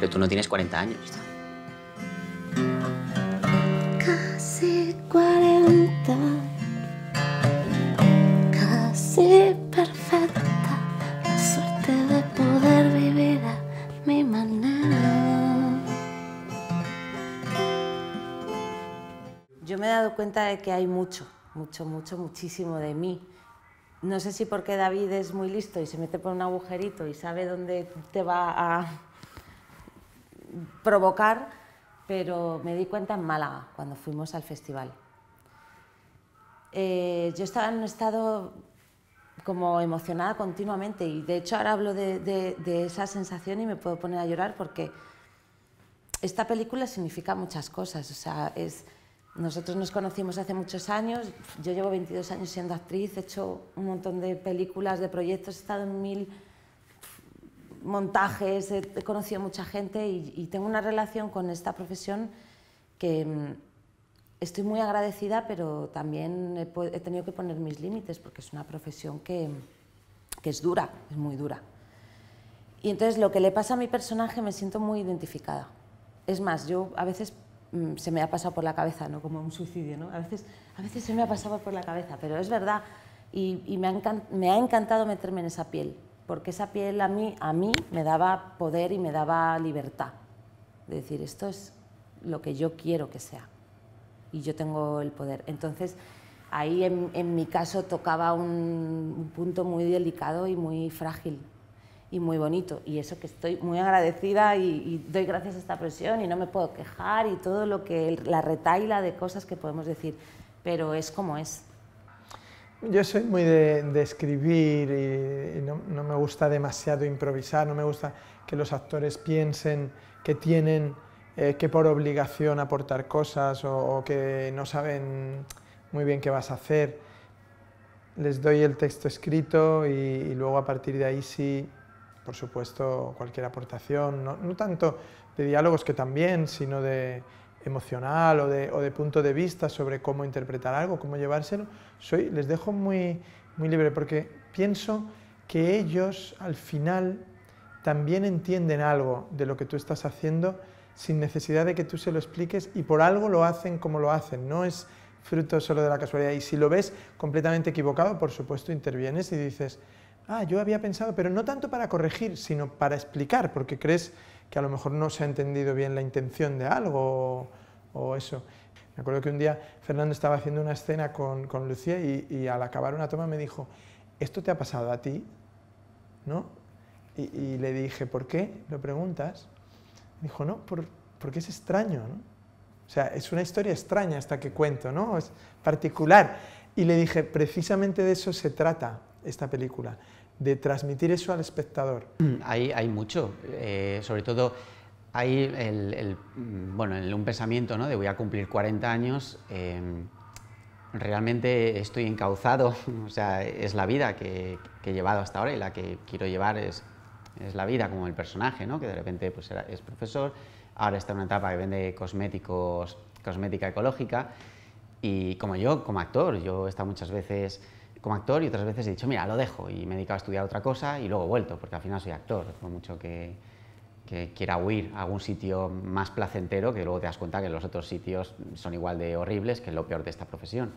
Pero tú no tienes 40 años. Casi 40. Casi perfecta. La suerte de poder vivir a mi manera. Yo me he dado cuenta de que hay mucho, mucho, mucho, muchísimo de mí. No sé si porque David es muy listo y se mete por un agujerito y sabe dónde te va a provocar, pero me di cuenta en Málaga, cuando fuimos al festival. Eh, yo estaba en un estado como emocionada continuamente y de hecho ahora hablo de, esa sensación y me puedo poner a llorar porque esta película significa muchas cosas. O sea, es, nosotros nos conocimos hace muchos años, yo llevo 22 años siendo actriz, he hecho un montón de películas, de proyectos, he estado en mil montajes, he, conocido mucha gente y, tengo una relación con esta profesión que mm, estoy muy agradecida, pero también he, tenido que poner mis límites porque es una profesión que, que es dura, es muy dura. Y entonces lo que le pasa a mi personaje me siento muy identificada. Es más, yo a veces mm, se me ha pasado por la cabeza, ¿no? Como un suicidio, ¿no? A veces, a veces se me ha pasado por la cabeza, pero es verdad. Y, me, ha encantado meterme en esa piel porque esa piel a mí, a mí me daba poder y me daba libertad. De decir, esto es lo que yo quiero que sea y yo tengo el poder. Entonces, ahí en, mi caso tocaba un, punto muy delicado y muy frágil y muy bonito. Y eso que estoy muy agradecida y, y doy gracias a esta presión y no me puedo quejar y todo lo que, la retaila de cosas que podemos decir, pero es como es. Yo soy muy de, escribir y, no, me gusta demasiado improvisar, no me gusta que los actores piensen que tienen eh, que por obligación aportar cosas o, que no saben muy bien qué vas a hacer. Les doy el texto escrito y, luego a partir de ahí sí, por supuesto, cualquier aportación, no tanto de diálogos que también, sino de emocional o de, punto de vista sobre cómo interpretar algo, cómo llevárselo, soy, les dejo muy, muy libre porque pienso que ellos al final también entienden algo de lo que tú estás haciendo sin necesidad de que tú se lo expliques y por algo lo hacen como lo hacen, no es fruto solo de la casualidad. Y si lo ves completamente equivocado, por supuesto intervienes y dices, ah, yo había pensado, pero no tanto para corregir, sino para explicar, porque crees que a lo mejor no se ha entendido bien la intención de algo o, eso. Me acuerdo que un día Fernando estaba haciendo una escena con, Lucía y, al acabar una toma me dijo, ¿esto te ha pasado a ti? ¿No? Y, le dije, ¿por qué? ¿Lo preguntas? Me dijo, no, porque es extraño, O sea, es una historia extraña hasta que cuento, ¿no? Es particular. Y le dije, precisamente de eso se trata esta película, de transmitir eso al espectador. Mm, hay, hay mucho, eh, sobre todo hay el, mm, bueno, un pensamiento ¿no? de voy a cumplir 40 años, em, realmente estoy encauzado, o sea, es la vida que, he llevado hasta ahora y la que quiero llevar es, es la vida como el personaje, ¿no? que de repente pues, es profesor, ahora está en una etapa que vende cosméticos, cosmética ecológica. Y como yo, como actor, yo he estado muchas veces como actor y otras veces he dicho, mira, lo dejo y me he dedicado a estudiar otra cosa y luego he vuelto, porque al final soy actor, por mucho que, que quiera huir a algún sitio más placentero, que luego te das cuenta que los otros sitios son igual de horribles, que es lo peor de esta profesión.